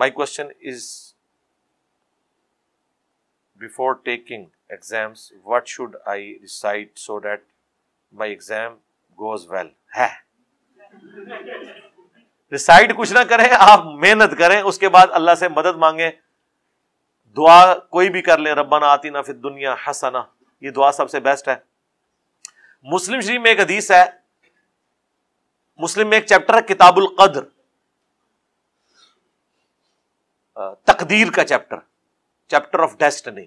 My question is before taking exams, what should I recite so that my exam goes well? है रिसाइड कुछ ना करें आप मेहनत करें उसके बाद अल्लाह से मदद मांगे दुआ कोई भी कर ले ना आती ना फिर दुनिया हसना ये दुआ सबसे बेस्ट है मुस्लिम शरीफ में एक हदीस है मुस्लिम में एक चैप्टर है किताबुल कद्र तकदीर का चैप्टर चैप्टर ऑफ डेस्टनी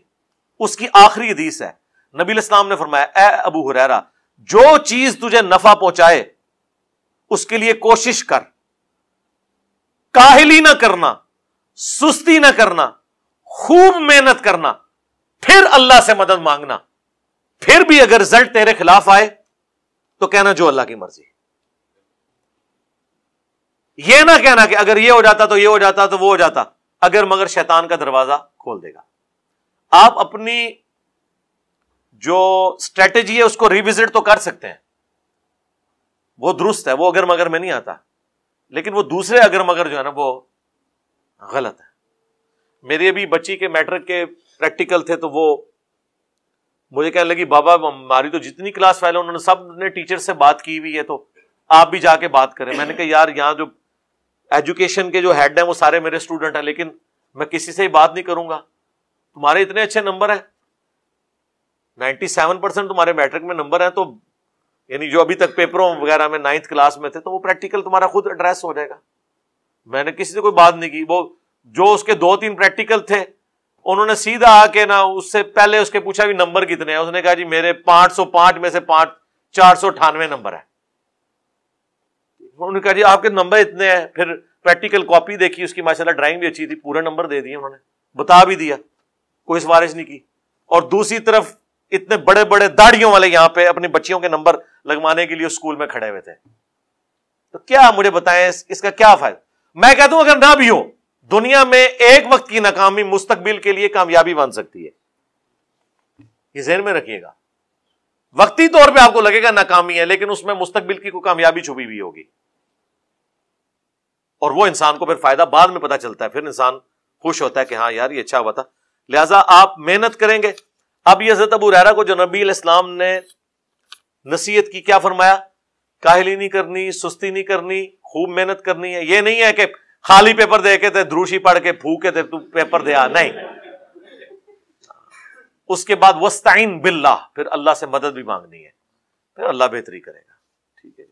उसकी आखिरी हदीस है नबी इस्लाम ने फरमाया ए अबू हुरैरा जो चीज तुझे नफा पहुंचाए उसके लिए कोशिश कर काहली ना करना सुस्ती ना करना खूब मेहनत करना फिर अल्लाह से मदद मांगना फिर भी अगर रिजल्ट तेरे खिलाफ आए तो कहना जो अल्लाह की मर्जी यह ना कहना कि अगर यह हो जाता तो यह हो जाता तो वो हो जाता अगर मगर शैतान का दरवाजा खोल देगा आप अपनी जो स्ट्रेटेजी है उसको रिविजिट तो कर सकते हैं वो दुरुस्त है वो अगर मगर में नहीं आता लेकिन वो दूसरे अगर मगर जो है ना वो गलत है मेरी अभी बच्ची के मैटर के प्रैक्टिकल थे तो वो मुझे कहने लगी बाबा हमारी तो जितनी क्लास फैल है उन्होंने सब ने टीचर से बात की हुई है तो आप भी जाके बात करें मैंने कहा यार यहां जो एजुकेशन के जो हेड है वो सारे मेरे स्टूडेंट है लेकिन मैं किसी से ही बात नहीं करूंगा तुम्हारे इतने अच्छे नंबर हैं 97 परसेंट तुम्हारे मैट्रिक में नंबर है तो यानी जो अभी तक पेपरों वगैरह में नाइन्थ क्लास में थे तो वो प्रैक्टिकल तुम्हारा खुद एड्रेस हो जाएगा मैंने किसी से कोई बात नहीं की वो जो उसके दो तीन प्रैक्टिकल थे उन्होंने सीधा आके ना उससे पहले उसके पूछा भी नंबर कितने हैं उसने कहा जी मेरे पांच में से पांच चार सौ अठानवे नंबर है उन्होंने कहा जी आपके नंबर इतने हैं फिर प्रैक्टिकल कॉपी देखी उसकी माशाल्लाह ड्राइंग भी अच्छी थी पूरा नंबर दे दिए उन्होंने बता भी दिया कोई सिफारिश नहीं की और दूसरी तरफ इतने बड़े बड़े दाढ़ियों वाले यहाँ पे अपने बच्चियों के नंबर लगवाने के लिए स्कूल में खड़े हुए थे तो क्या मुझे बताए इसका क्या फायदा मैं कहता हूं अगर ना भी हो दुनिया में एक वक्त की नाकामी मुस्तकबिल के लिए कामयाबी बन सकती है ये जहन में रखिएगा वक्ती तौर पे आपको लगेगा नाकामी है लेकिन उसमें मुस्तकबिल की कोई कामयाबी छुपी हुई होगी और वो इंसान को फिर फायदा बाद में पता चलता है फिर इंसान खुश होता है कि हाँ यार ये अच्छा हुआ था लिहाजा आप मेहनत करेंगे अब ये हजरत अबू रैरा को जो नबी इस्लाम ने नसीहत की क्या फरमाया काहली नहीं करनी सुस्ती नहीं करनी खूब मेहनत करनी है ये नहीं है कि खाली पेपर दे के थे द्रूशी पढ़ के फूके थे तू पेपर दे आ नहीं उसके बाद वस्ताइन बिल्ला फिर अल्लाह से मदद भी मांगनी है फिर अल्लाह बेहतरी करेगा ठीक है